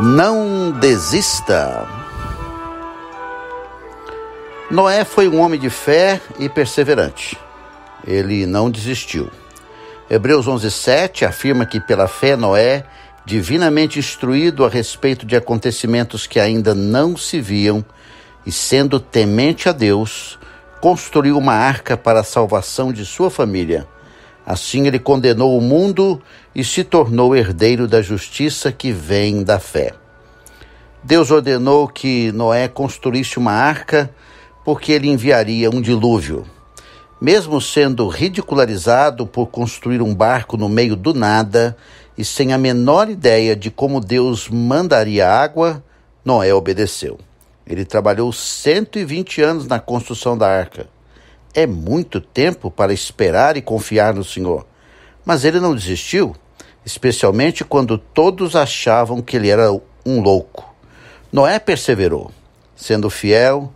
Não desista. Noé foi um homem de fé e perseverante. Ele não desistiu. Hebreus 11:7 afirma que pela fé Noé, divinamente instruído a respeito de acontecimentos que ainda não se viam, e sendo temente a Deus, construiu uma arca para a salvação de sua família Assim ele condenou o mundo e se tornou herdeiro da justiça que vem da fé. Deus ordenou que Noé construísse uma arca porque ele enviaria um dilúvio. Mesmo sendo ridicularizado por construir um barco no meio do nada e sem a menor ideia de como Deus mandaria água, Noé obedeceu. Ele trabalhou 120 anos na construção da arca. É muito tempo para esperar e confiar no Senhor. Mas ele não desistiu, especialmente quando todos achavam que ele era um louco. Noé perseverou, sendo fiel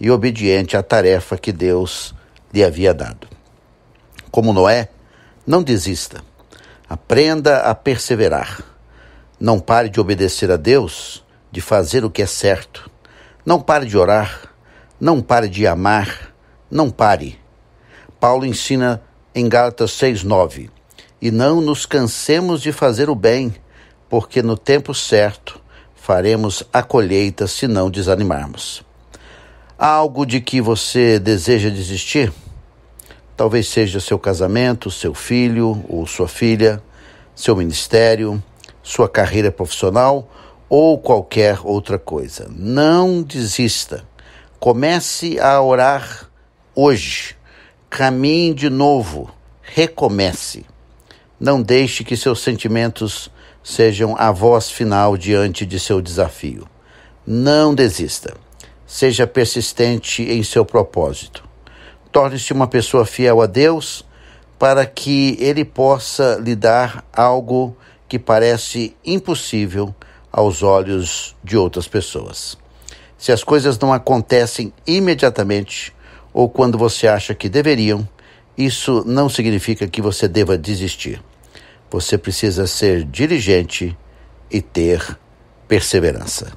e obediente à tarefa que Deus lhe havia dado. Como Noé, não desista. Aprenda a perseverar. Não pare de obedecer a Deus, de fazer o que é certo. Não pare de orar. Não pare de amar não pare. Paulo ensina em Gálatas 6:9, e não nos cansemos de fazer o bem, porque no tempo certo faremos a colheita se não desanimarmos. Há algo de que você deseja desistir? Talvez seja seu casamento, seu filho ou sua filha, seu ministério, sua carreira profissional ou qualquer outra coisa. Não desista. Comece a orar hoje. Caminhe de novo, recomece. Não deixe que seus sentimentos sejam a voz final diante de seu desafio. Não desista. Seja persistente em seu propósito. Torne-se uma pessoa fiel a Deus para que Ele possa lhe dar algo que parece impossível aos olhos de outras pessoas. Se as coisas não acontecem imediatamente, ou quando você acha que deveriam, isso não significa que você deva desistir. Você precisa ser diligente e ter perseverança.